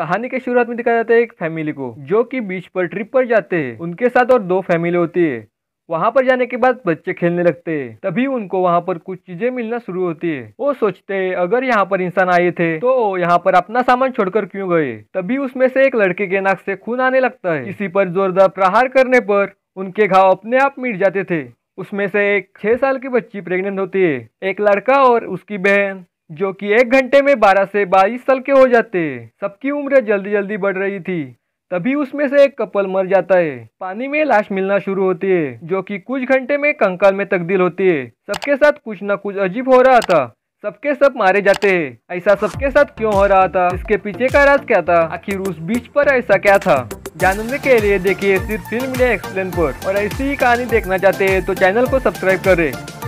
कहानी के शुरुआत में दिखाया जाता है एक फैमिली को जो कि बीच पर ट्रिप पर जाते हैं उनके साथ और दो फैमिली होती है वहाँ पर जाने के बाद बच्चे खेलने लगते हैं तभी उनको वहाँ पर कुछ चीजें मिलना शुरू होती है वो सोचते हैं अगर यहाँ पर इंसान आए थे तो यहाँ पर अपना सामान छोड़कर क्यों गए तभी उसमें से एक लड़के के नाक से खून आने लगता है इसी पर जोरदार प्रहार करने पर उनके घाव अपने आप मिट जाते थे उसमें से एक छह साल की बच्ची प्रेग्नेंट होती है एक लड़का और उसकी बहन जो कि एक घंटे में 12 से 22 साल के हो जाते सबकी उम्र जल्दी जल्दी बढ़ रही थी तभी उसमें से एक कपल मर जाता है पानी में लाश मिलना शुरू होती है जो कि कुछ घंटे में कंकाल में तब्दील होती है सबके साथ कुछ ना कुछ अजीब हो रहा था सबके सब मारे जाते हैं ऐसा सबके साथ क्यों हो रहा था इसके पीछे का राज क्या था आखिर उस बीच पर ऐसा क्या था जानने के लिए देखिए सिर्फ फिल्म एक्सप्लेन पर और ऐसी ही कहानी देखना चाहते हैं तो चैनल को सब्सक्राइब करें